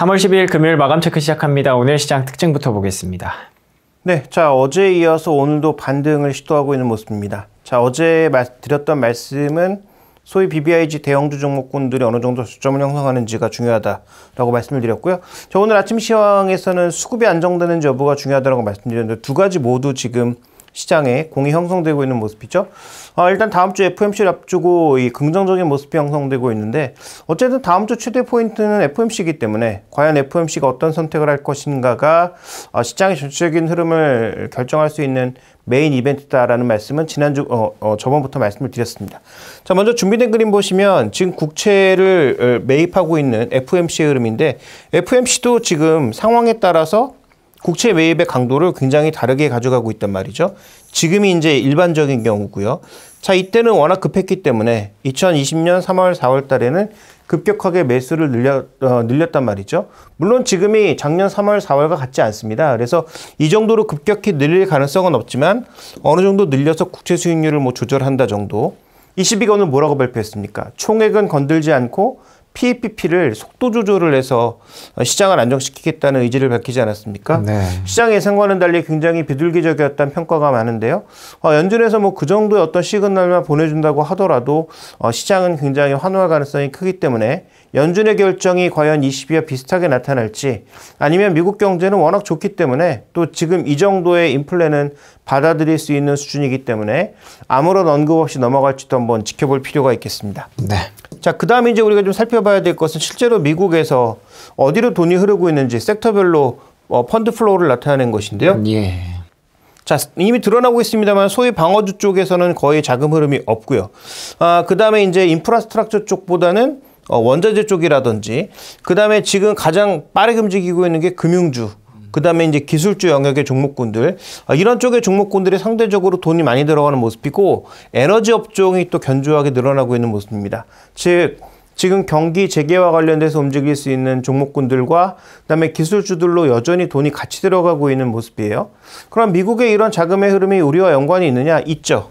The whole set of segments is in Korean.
3월 12일 금요일 마감 체크 시작합니다. 오늘 시장 특징부터 보겠습니다. 네, 자어제 이어서 오늘도 반등을 시도하고 있는 모습입니다. 자 어제 드렸던 말씀은 소위 BBIG 대형주 종목군들이 어느 정도 주점을 형성하는지가 중요하다라고 말씀을 드렸고요. 저 오늘 아침 시황에서는 수급이 안정되는지 여부가 중요하다고 말씀드렸는데 두 가지 모두 지금 시장에 공이 형성되고 있는 모습이죠. 아, 일단 다음 주 f m c 를 앞두고 이 긍정적인 모습이 형성되고 있는데 어쨌든 다음 주 최대 포인트는 f m c 이기 때문에 과연 f m c 가 어떤 선택을 할 것인가가 아, 시장의 전체적인 흐름을 결정할 수 있는 메인 이벤트다라는 말씀은 지난주 어, 어, 저번부터 말씀을 드렸습니다. 자 먼저 준비된 그림 보시면 지금 국채를 어, 매입하고 있는 f m c 흐름인데 f m c 도 지금 상황에 따라서 국채 매입의 강도를 굉장히 다르게 가져가고 있단 말이죠. 지금이 이제 일반적인 경우고요. 자, 이때는 워낙 급했기 때문에 2020년 3월, 4월 달에는 급격하게 매수를 늘려, 어, 늘렸단 말이죠. 물론 지금이 작년 3월, 4월과 같지 않습니다. 그래서 이 정도로 급격히 늘릴 가능성은 없지만 어느 정도 늘려서 국채 수익률을 뭐 조절한다 정도. 2 c b 가오 뭐라고 발표했습니까? 총액은 건들지 않고 PPP를 속도 조절을 해서 시장을 안정시키겠다는 의지를 밝히지 않았습니까? 네. 시장 예상과는 달리 굉장히 비둘기적이었다는 평가가 많은데요. 어, 연준에서 뭐 그 정도의 어떤 시그널만 보내준다고 하더라도 어, 시장은 굉장히 환호할 가능성이 크기 때문에 연준의 결정이 과연 2 0위와 비슷하게 나타날지 아니면 미국 경제는 워낙 좋기 때문에 또 지금 이 정도의 인플레는 받아들일 수 있는 수준이기 때문에 아무런 언급 없이 넘어갈지도 한번 지켜볼 필요가 있겠습니다. 네. 자, 그 다음에 이제 우리가 좀 살펴 살펴봐야 될 것은 실제로 미국에서 어디로 돈이 흐르고 있는지 섹터별로 어, 펀드 플로우를 나타낸 것인데요. 예. 자, 이미 드러나고 있습니다만 소위 방어주 쪽에서는 거의 자금 흐름이 없고요. 아, 그다음에 이제 인프라스트럭처 쪽보다는 어, 원자재 쪽이라든지 그다음에 지금 가장 빠르게 움직이고 있는 게 금융주 그다음에 이제 기술주 영역의 종목군들 아, 이런 쪽의 종목군들이 상대적으로 돈이 많이 들어가는 모습이고 에너지 업종이 또 견조하게 늘어나고 있는 모습입니다. 즉 지금 경기 재개와 관련돼서 움직일 수 있는 종목군들과 그다음에 기술주들로 여전히 돈이 같이 들어가고 있는 모습이에요. 그럼 미국의 이런 자금의 흐름이 우리와 연관이 있느냐? 있죠.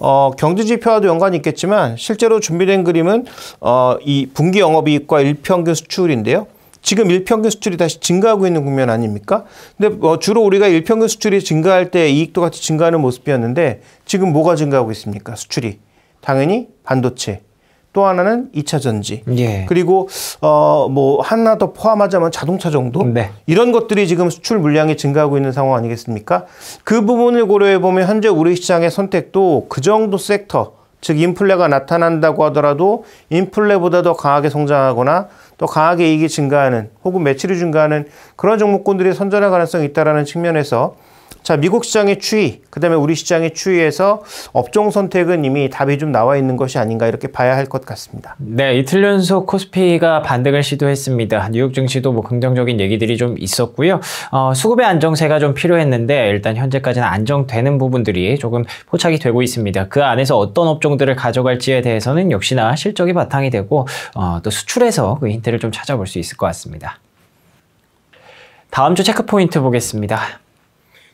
어, 경제지표와도 연관이 있겠지만 실제로 준비된 그림은 어, 이 분기 영업이익과 일평균 수출인데요. 지금 일평균 수출이 다시 증가하고 있는 국면 아닙니까? 근데 어, 주로 우리가 일평균 수출이 증가할 때 이익도 같이 증가하는 모습이었는데 지금 뭐가 증가하고 있습니까? 수출이 당연히 반도체, 또 하나는 이차 전지. 예. 그리고 어뭐 하나 더 포함하자면 자동차 정도 네. 이런 것들이 지금 수출 물량이 증가하고 있는 상황 아니겠습니까? 그 부분을 고려해 보면 현재 우리 시장의 선택도 그 정도 섹터 즉 인플레가 나타난다고 하더라도 인플레보다 더 강하게 성장하거나 또 강하게 이익이 증가하는 혹은 매출이 증가하는 그런 종목군들이 선전할 가능성이 있다라는 측면에서 자, 미국 시장의 추이, 그 다음에 우리 시장의 추이에서 업종 선택은 이미 답이 좀 나와 있는 것이 아닌가 이렇게 봐야 할 것 같습니다. 네, 이틀 연속 코스피가 반등을 시도했습니다. 뉴욕 증시도 뭐 긍정적인 얘기들이 좀 있었고요. 어, 수급의 안정세가 좀 필요했는데 일단 현재까지는 안정되는 부분들이 조금 포착이 되고 있습니다. 그 안에서 어떤 업종들을 가져갈지에 대해서는 역시나 실적이 바탕이 되고 어, 또 수출에서 그 힌트를 좀 찾아볼 수 있을 것 같습니다. 다음 주 체크포인트 보겠습니다.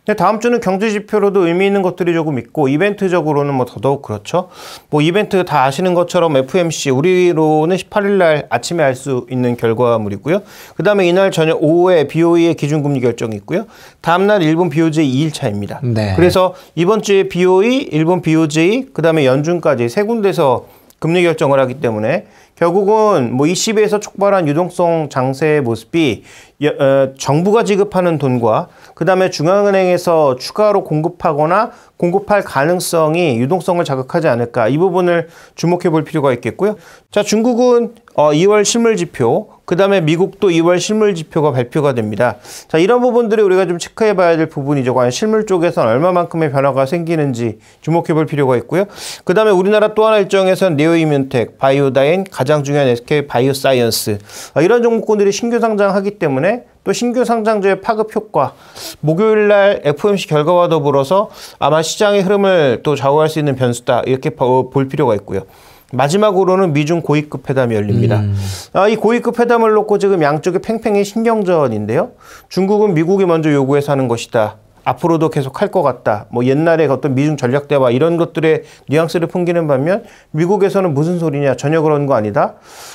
근 다음 주는 경제 지표로도 의미 있는 것들이 조금 있고 이벤트적으로는 뭐 더더욱 그렇죠. 뭐 이벤트 다 아시는 것처럼 FMC 우리로는 18일 날 아침에 알 수 있는 결과물이고요. 그다음에 이날 저녁 오후에 BOE의 기준금리 결정이 있고요. 다음 날 일본 BOJ 2일 차입니다. 네. 그래서 이번 주에 BOE, 일본 BOJ, 그다음에 연준까지 세 군데서 금리 결정을 하기 때문에 결국은 뭐 ECB에서 촉발한 유동성 장세의 모습이 어, 정부가 지급하는 돈과 그 다음에 중앙은행에서 추가로 공급하거나 공급할 가능성이 유동성을 자극하지 않을까 이 부분을 주목해 볼 필요가 있겠고요. 자 중국은 2월 어, 실물지표 그 다음에 미국도 2월 실물지표가 발표가 됩니다. 자 이런 부분들이 우리가 좀 체크해 봐야 될 부분이죠. 과연 실물 쪽에선 얼마만큼의 변화가 생기는지 주목해 볼 필요가 있고요. 그 다음에 우리나라 또 하나 일정에선 네오이면텍, 바이오다인, 가장 가장 중요한 SK 바이오사이언스 아, 이런 종목군들이 신규 상장하기 때문에 또 신규 상장주의 파급 효과 목요일 날 FOMC 결과와 더불어서 아마 시장의 흐름을 또 좌우할 수 있는 변수다 이렇게 볼 필요가 있고요. 마지막으로는 미중 고위급 회담이 열립니다. 음. 아, 이 고위급 회담을 놓고 지금 양쪽에 팽팽히 신경전인데요. 중국은 미국이 먼저 요구해서 하는 것이다. 앞으로도 계속 할 것 같다. 뭐 옛날에 어떤 미중 전략 대화 이런 것들의 뉘앙스를 풍기는 반면 미국에서는 무슨 소리냐 전혀 그런 거 아니다.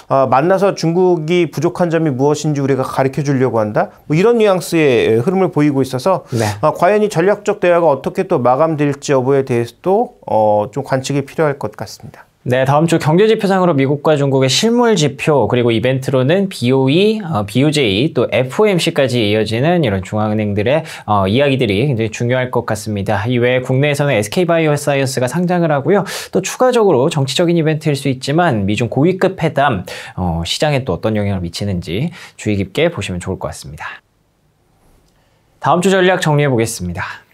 아, 만나서 중국이 부족한 점이 무엇인지 우리가 가르쳐 주려고 한다. 뭐 이런 뉘앙스의 흐름을 보이고 있어서 네. 아, 과연 이 전략적 대화가 어떻게 또 마감될지 여부에 대해서도 어, 좀 관측이 필요할 것 같습니다. 네, 다음 주 경제 지표상으로 미국과 중국의 실물 지표 그리고 이벤트로는 BOE, 어, BOJ 또 FOMC까지 이어지는 이런 중앙은행들의 어, 이야기들이 굉장히 중요할 것 같습니다. 이외에 국내에서는 SK바이오사이언스가 상장을 하고요. 또 추가적으로 정치적인 이벤트일 수 있지만 미중 고위급 회담 어, 시장에 또 어떤 영향을 미치는지 주의 깊게 보시면 좋을 것 같습니다. 다음 주 전략 정리해 보겠습니다.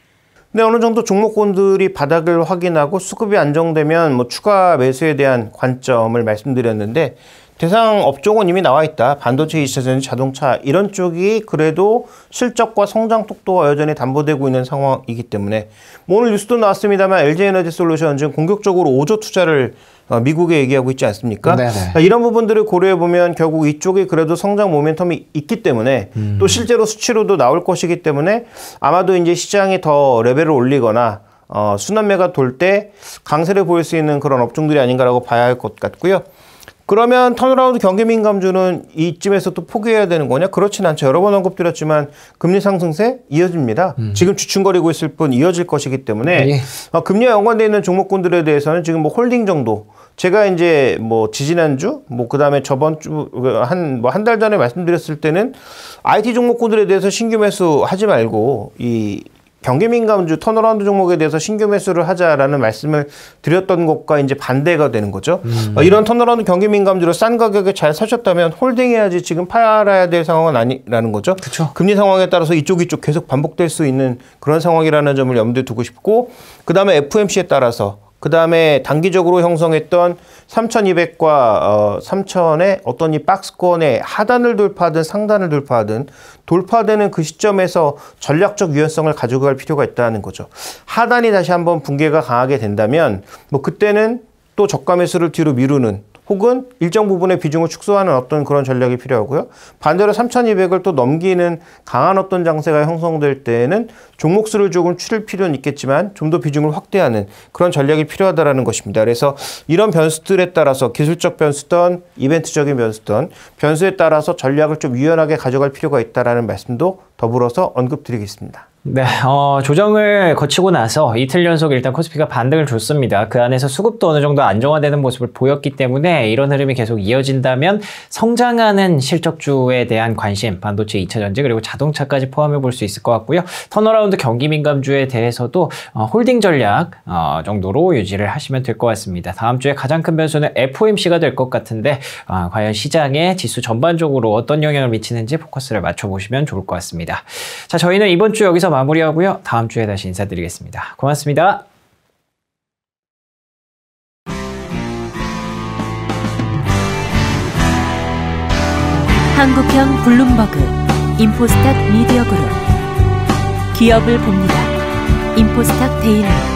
근데 어느 정도 종목군들이 바닥을 확인하고 수급이 안정되면 뭐 추가 매수에 대한 관점을 말씀드렸는데 대상 업종은 이미 나와 있다. 반도체 2차전, 자동차 이런 쪽이 그래도 실적과 성장 속도가 여전히 담보되고 있는 상황이기 때문에 뭐 오늘 뉴스도 나왔습니다만 LG에너지솔루션 지금 공격적으로 5조 투자를 어, 미국에 얘기하고 있지 않습니까? 네네. 이런 부분들을 고려해 보면 결국 이쪽이 그래도 성장 모멘텀이 있기 때문에 음. 또 실제로 수치로도 나올 것이기 때문에 아마도 이제 시장이 더 레벨을 올리거나 어, 순환매가 돌 때 강세를 보일 수 있는 그런 업종들이 아닌가라고 봐야 할 것 같고요. 그러면 턴어라운드 경기 민감주는 이쯤에서 또 포기해야 되는 거냐? 그렇진 않죠. 여러 번 언급드렸지만 금리 상승세 이어집니다. 음. 지금 주춤거리고 있을 뿐 이어질 것이기 때문에 예. 어, 금리와 연관되어 있는 종목군들에 대해서는 지금 뭐 홀딩 정도 제가 이제 뭐 지지난주 뭐 그다음에 저번 주한뭐 한달 그 전에 말씀드렸을 때는 IT 종목군들에 대해서 신규 매수 하지 말고 이 경기 민감주 턴어라운드 종목에 대해서 신규 매수를 하자라는 말씀을 드렸던 것과 이제 반대가 되는 거죠. 음. 어, 이런 턴어라운드 경기 민감주로 싼 가격에 잘 사셨다면 홀딩해야지 지금 팔아야 될 상황은 아니라는 거죠. 그쵸. 금리 상황에 따라서 이쪽 이쪽 계속 반복될 수 있는 그런 상황이라는 점을 염두에 두고 싶고 그다음에 FMC에 따라서 그다음에 단기적으로 형성했던 3,200과 어, 3,000의 어떤 이 박스권의 하단을 돌파하든 상단을 돌파하든 돌파되는 그 시점에서 전략적 유연성을 가져갈 필요가 있다는 거죠. 하단이 다시 한번 붕괴가 강하게 된다면 뭐 그때는 또 저가 매수를 뒤로 미루는 혹은 일정 부분의 비중을 축소하는 어떤 그런 전략이 필요하고요. 반대로 3,200을 또 넘기는 강한 어떤 장세가 형성될 때에는 종목 수를 조금 추릴 필요는 있겠지만 좀 더 비중을 확대하는 그런 전략이 필요하다는 것입니다. 그래서 이런 변수들에 따라서 기술적 변수든 이벤트적인 변수든 변수에 따라서 전략을 좀 유연하게 가져갈 필요가 있다라는 말씀도 더불어서 언급드리겠습니다. 네, 어, 조정을 거치고 나서 이틀 연속 일단 코스피가 반등을 줬습니다. 그 안에서 수급도 어느 정도 안정화되는 모습을 보였기 때문에 이런 흐름이 계속 이어진다면 성장하는 실적주에 대한 관심, 반도체 2차전지 그리고 자동차까지 포함해 볼 수 있을 것 같고요. 턴어라운드 경기 민감주에 대해서도 어, 홀딩 전략 어, 정도로 유지를 하시면 될 것 같습니다. 다음 주에 가장 큰 변수는 FOMC가 될 것 같은데 어, 과연 시장에 지수 전반적으로 어떤 영향을 미치는지 포커스를 맞춰보시면 좋을 것 같습니다. 자, 저희는 이번 주 여기서 마무리하고요. 다음 주에 다시 인사드리겠습니다. 고맙습니다. 한국형 블룸버그 인포스탁 미디어 그룹 기업을 봅니다. 인포스탁 데일리